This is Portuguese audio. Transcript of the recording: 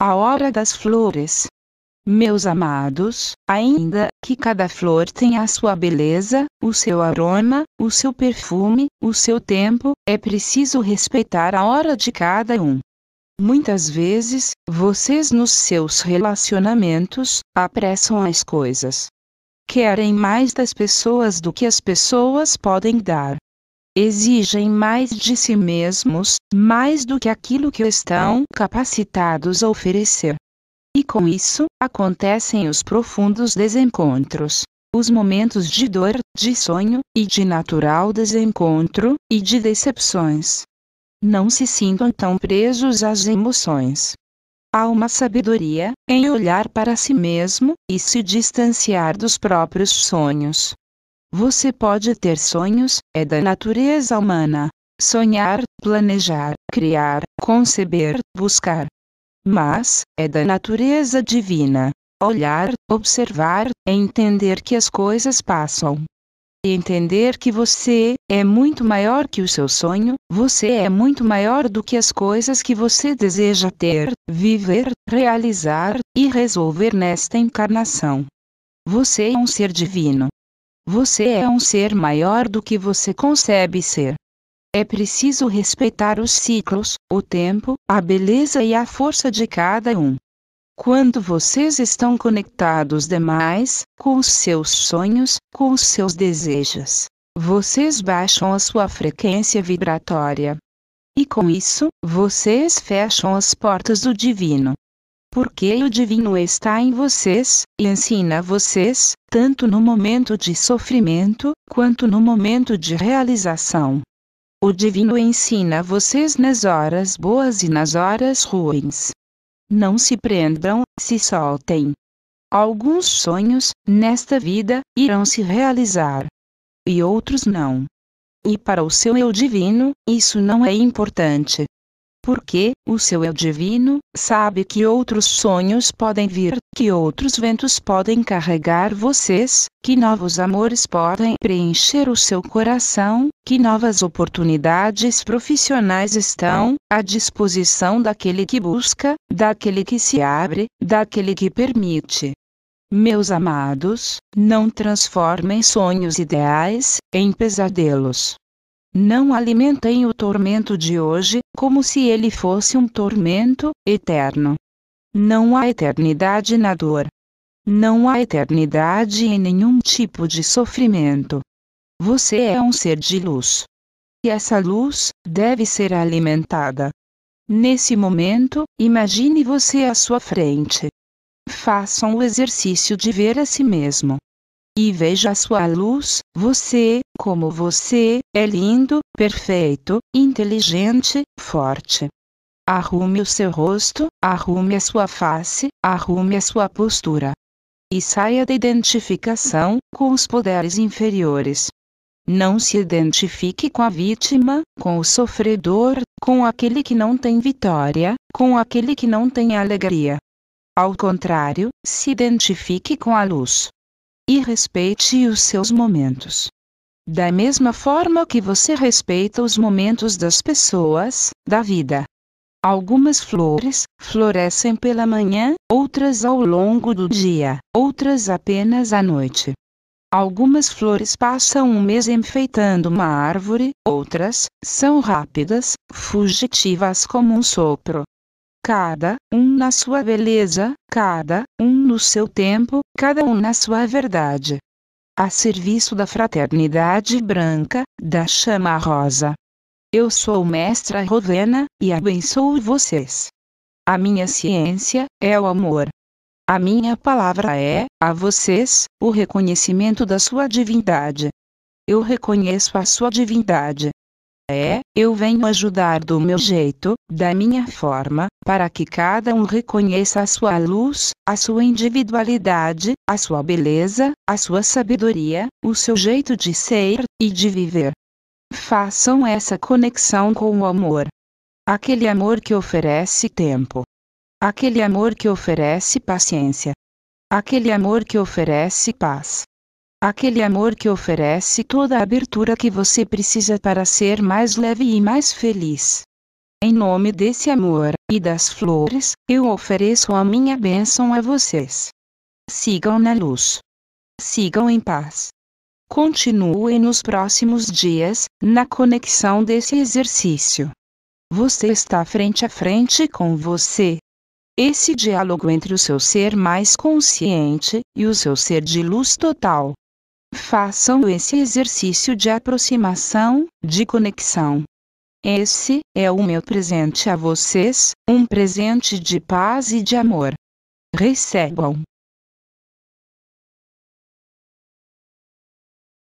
A hora das flores. Meus amados, ainda que cada flor tenha a sua beleza, o seu aroma, o seu perfume, o seu tempo, é preciso respeitar a hora de cada um. Muitas vezes, vocês nos seus relacionamentos apressam as coisas. Querem mais das pessoas do que as pessoas podem dar exigem mais de si mesmos, mais do que aquilo que estão capacitados a oferecer. E com isso, acontecem os profundos desencontros, os momentos de dor, de sonho, e de natural desencontro, e de decepções. Não se sintam tão presos às emoções. Há uma sabedoria em olhar para si mesmo e se distanciar dos próprios sonhos, você pode ter sonhos, é da natureza humana. Sonhar, planejar, criar, conceber, buscar. Mas, é da natureza divina. Olhar, observar, é entender que as coisas passam. E entender que você é muito maior que o seu sonho, você é muito maior do que as coisas que você deseja ter, viver, realizar e resolver nesta encarnação. Você é um ser divino, você é um ser maior do que você concebe ser. É preciso respeitar os ciclos, o tempo, a beleza e a força de cada um. Quando vocês estão conectados demais, com os seus sonhos, com os seus desejos, vocês baixam a sua frequência vibratória. E com isso, vocês fecham as portas do divino porque o divino está em vocês, e ensina vocês, tanto no momento de sofrimento, quanto no momento de realização. O divino ensina vocês nas horas boas e nas horas ruins. Não se prendam, se soltem. Alguns sonhos, nesta vida, irão se realizar. E outros não. E para o seu eu divino, isso não é importante porque, o seu eu divino, sabe que outros sonhos podem vir, que outros ventos podem carregar vocês, que novos amores podem preencher o seu coração, que novas oportunidades profissionais estão à disposição daquele que busca, daquele que se abre, daquele que permite. Meus amados, não transformem sonhos ideais em pesadelos. Não alimentem o tormento de hoje, como se ele fosse um tormento eterno. Não há eternidade na dor. Não há eternidade em nenhum tipo de sofrimento. Você é um ser de luz. E essa luz deve ser alimentada. Nesse momento, imagine você à sua frente. Façam o exercício de ver a si mesmo e veja a sua luz, você, como você, é lindo, perfeito, inteligente, forte. Arrume o seu rosto, arrume a sua face, arrume a sua postura. E saia da identificação com os poderes inferiores. Não se identifique com a vítima, com o sofredor, com aquele que não tem vitória, com aquele que não tem alegria. Ao contrário, se identifique com a luz e respeite os seus momentos. Da mesma forma que você respeita os momentos das pessoas, da vida. Algumas flores florescem pela manhã, outras ao longo do dia, outras apenas à noite. Algumas flores passam um mês enfeitando uma árvore, outras são rápidas, fugitivas como um sopro, cada um na sua beleza, cada um no seu tempo, cada um na sua verdade. A serviço da fraternidade branca, da chama rosa. Eu sou mestra Rovena, e abençoo vocês. A minha ciência é o amor. A minha palavra é, a vocês, o reconhecimento da sua divindade. Eu reconheço a sua divindade. É, eu venho ajudar do meu jeito, da minha forma, para que cada um reconheça a sua luz, a sua individualidade, a sua beleza, a sua sabedoria, o seu jeito de ser e de viver. Façam essa conexão com o amor. Aquele amor que oferece tempo. Aquele amor que oferece paciência. Aquele amor que oferece paz. Aquele amor que oferece toda a abertura que você precisa para ser mais leve e mais feliz. Em nome desse amor e das flores, eu ofereço a minha bênção a vocês. Sigam na luz. Sigam em paz. Continuem nos próximos dias, na conexão desse exercício. Você está frente a frente com você. Esse diálogo entre o seu ser mais consciente e o seu ser de luz total. Façam esse exercício de aproximação, de conexão. Esse é o meu presente a vocês, um presente de paz e de amor. Recebam.